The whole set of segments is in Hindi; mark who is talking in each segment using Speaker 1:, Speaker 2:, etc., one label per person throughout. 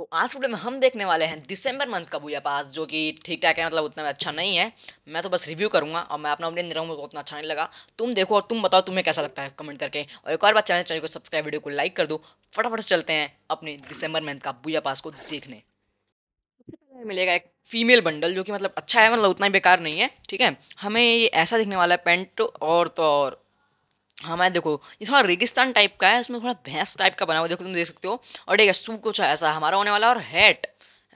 Speaker 1: तो आज वीडियो में हम देखने वाले हैं दिसंबर मंथ का बुया पास जो कि ठीक ठाक है मतलब उतना अच्छा नहीं है मैं तो बस रिव्यू करूंगा और मैं अपना ओपिनियन दे उतना अच्छा नहीं लगा तुम देखो और तुम बताओ तुम्हें कैसा लगता है कमेंट करके और एक और बार चैनल चैनल को सब्सक्राइब वीडियो को लाइक कर दो फटाफट चलते हैं अपने दिसंबर मंथ का बुया पास को देखने मिलेगा एक फीमेल बंडल जो कि मतलब अच्छा है मतलब उतना ही बेकार नहीं है ठीक है हमें ये ऐसा दिखने वाला है पेंट और तो और हमारे हाँ, देखो ये थोड़ा रेगिस्तान टाइप का है उसमें थोड़ा भैंस टाइप का बना हुआ देखो तुम देख सकते हो और ठीक है सू कुछ ऐसा हमारा होने वाला और हैट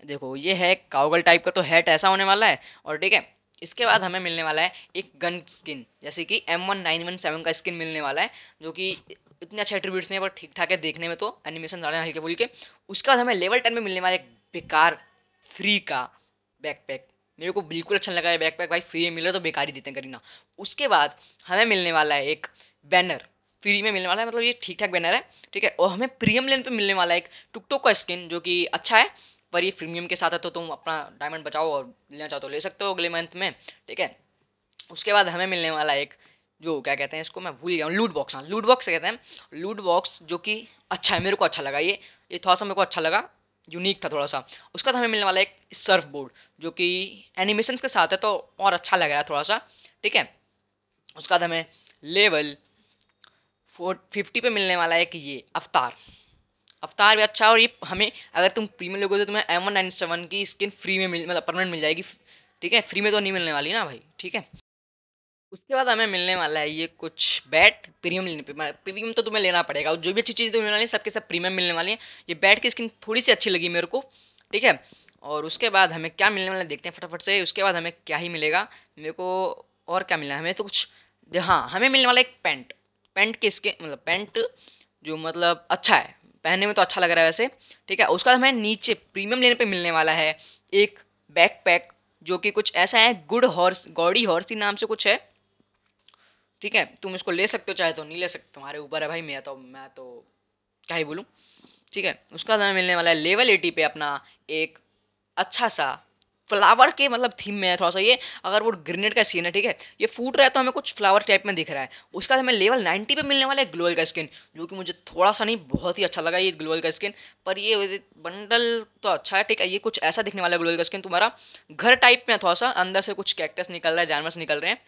Speaker 1: देखो ये है काउगल टाइप का तो हैट ऐसा होने वाला है और ठीक है इसके बाद हमें मिलने वाला है एक गन स्किन जैसे कि M one nine one seven का स्किन मिलने वाला है जो कि इतने अच्छे एट्रीब्यूट्स नहीं है पर ठीक ठाक है देखने में तो एनिमेशन सारे हल्के के उसके बाद हमें लेवल टेन में मिलने वाला एक बेकार फ्री का बैकपैक मेरे को बिल्कुल अच्छा लगा है बैकपैक भाई फ्री में मिल रहा तो बेकार ही देते हैं करीना उसके बाद हमें मिलने वाला है एक बैनर फ्री में मिलने वाला है मतलब ये ठीक ठाक बैनर है ठीक है और हमें प्रीमियम लेन पे मिलने वाला है एक टुकटोक का स्किन जो कि अच्छा है पर ये प्रीमियम के साथ है तो तुम अपना डायमंड बचाओ और लेना चाहो तो ले सकते हो अगले मंथ में ठीक है उसके बाद हमें मिलने वाला एक जो क्या कहते हैं इसको मैं भूल गया हूँ लूट बॉक्स हाँ लूट बॉक्स कहते हैं लूट बॉक्स जो कि अच्छा है मेरे को अच्छा लगा ये ये थोड़ा सा मेरे को अच्छा लगा यूनिक था थोड़ा सा उसके बाद हमें मिलने वाला एक सर्फ बोर्ड जो कि एनिमेशन के साथ है तो और अच्छा लग रहा है थोड़ा सा ठीक है उसके बाद हमें लेवल फोर फिफ्टी पे मिलने वाला है कि ये अवतार अवतार भी अच्छा और ये हमें अगर तुम प्रीमियम लोगे तो तुम्हें एम वन नाइन सेवन की स्किन फ्री में मिल मतलब परमानेंट मिल जाएगी ठीक है फ्री में तो नहीं मिलने वाली ना भाई ठीक है उसके बाद हमें मिलने वाला है ये कुछ बैट प्रीमियम लेने पे प्रीमियम तो तुम्हें लेना पड़ेगा और जो भी अच्छी चीज़ें तुम्हें मिलने वाली है सबके सब प्रीमियम मिलने वाली है ये बैट की स्किन थोड़ी सी अच्छी लगी मेरे को ठीक है और उसके बाद हमें क्या मिलने वाला है देखते हैं फटाफट से उसके बाद हमें क्या ही मिलेगा मेरे को और क्या मिलना है हमें तो कुछ हाँ हमें मिलने वाला एक पैंट पेंट स्किन मतलब पेंट जो मतलब अच्छा है पहनने में तो अच्छा लग रहा है वैसे ठीक है उसका हमें नीचे प्रीमियम लेने पे मिलने वाला है एक बैकपैक जो कि कुछ ऐसा है गुड हॉर्स गौड़ी हॉर्स के नाम से कुछ है ठीक है तुम इसको ले सकते हो चाहे तो नहीं ले सकते तुम्हारे ऊपर है भाई मैं तो मैं तो क्या ही बोलूँ ठीक है उसका हमें मिलने वाला है लेवल एटी पे अपना एक अच्छा सा फ्लावर के मतलब थीम में है थोड़ा सा ये अगर वो ग्रेनेड का सीन है ठीक है ये फूट रहा है तो हमें कुछ फ्लावर टाइप में दिख रहा है उसके बाद हमें लेवल 90 पे मिलने वाला है ग्लोअल का स्किन जो कि मुझे थोड़ा सा नहीं बहुत ही अच्छा लगा ये ग्लोअल का स्किन पर ये बंडल तो अच्छा है ठीक है ये कुछ ऐसा दिखने वाला है ग्लोअल का स्किन तुम्हारा घर टाइप में थोड़ा सा अंदर से कुछ कैक्टस निकल रहा है जानवर निकल रहे हैं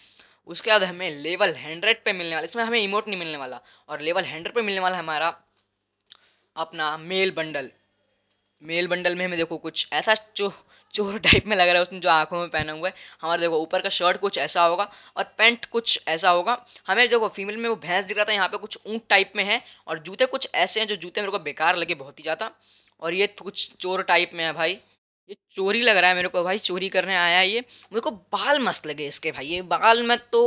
Speaker 1: उसके बाद हमें लेवल हंड्रेड पे मिलने वाला इसमें हमें इमोट नहीं मिलने वाला और लेवल हंड्रेड पे मिलने वाला हमारा अपना मेल बंडल मेल बंडल में हमें देखो कुछ ऐसा जो चोर टाइप में लग रहा है उसने जो आंखों में पहना हुआ है हमारे देखो ऊपर का शर्ट कुछ ऐसा होगा और पैंट कुछ ऐसा होगा हमें देखो फीमेल में वो भैंस दिख रहा था यहाँ पे कुछ ऊंट टाइप में है और जूते कुछ ऐसे हैं जो जूते मेरे को बेकार लगे बहुत ही ज़्यादा और ये तो कुछ चोर टाइप में है भाई ये चोरी लग रहा है मेरे को भाई चोरी करने आया है ये मेरे को बाल मस्त लगे इसके भाई ये बाल में तो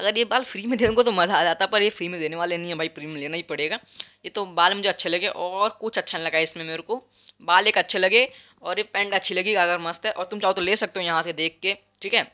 Speaker 1: अगर ये बाल फ्री में दे तो मज़ा आ जाता पर ये फ्री में देने वाले नहीं है भाई फ्री में लेना ही पड़ेगा ये तो बाल मुझे अच्छे लगे और कुछ अच्छा नहीं लगा इसमें मेरे को बाल एक अच्छे लगे और ये पैंट अच्छी लगी अगर मस्त है और तुम चाहो तो ले सकते हो यहाँ से देख के ठीक है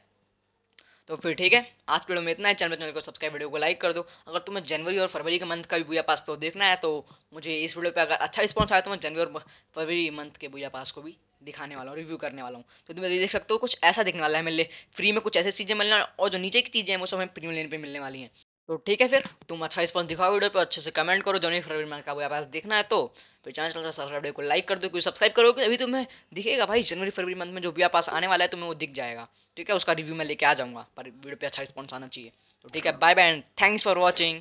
Speaker 1: तो फिर ठीक है आज के वीडियो में इतना है चैनल चैनल को सब्सक्राइब वीडियो को लाइक कर दो अगर तुम्हें जनवरी और फरवरी के मंथ का भी बुआ पास तो देखना है तो मुझे इस वीडियो पे अगर अच्छा रिस्पॉन्स आया तो मैं जनवरी और फरवरी मंथ के बुआ पास को भी दिखाने वाला हूँ रिव्यू करने वाला हूँ तो तुम देख सकते हो कुछ ऐसा दिखने वाला है मिलने फ्री में कुछ ऐसी चीज़ें मिलने और जो नीचे की चीज़ें हैं वो सब हमें प्रीमियम लेने पे मिलने वाली हैं तो ठीक है फिर तुम अच्छा रिस्पॉन्स दिखाओ वीडियो पर अच्छे से कमेंट करो जो नहीं फिर मैंने कहा पास देखना है तो फिर चैनल चलता सब्सक्राइब को लाइक कर दो क्योंकि सब्सक्राइब करो कि अभी तुम्हें दिखेगा भाई जनवरी फरवरी मंथ में जो भी पास आने वाला है तुम्हें वो दिख जाएगा ठीक है उसका रिव्यू मैं लेके आ जाऊँगा पर वीडियो पर अच्छा रिस्पॉन्स आना चाहिए तो ठीक है bye bye and thanks for watching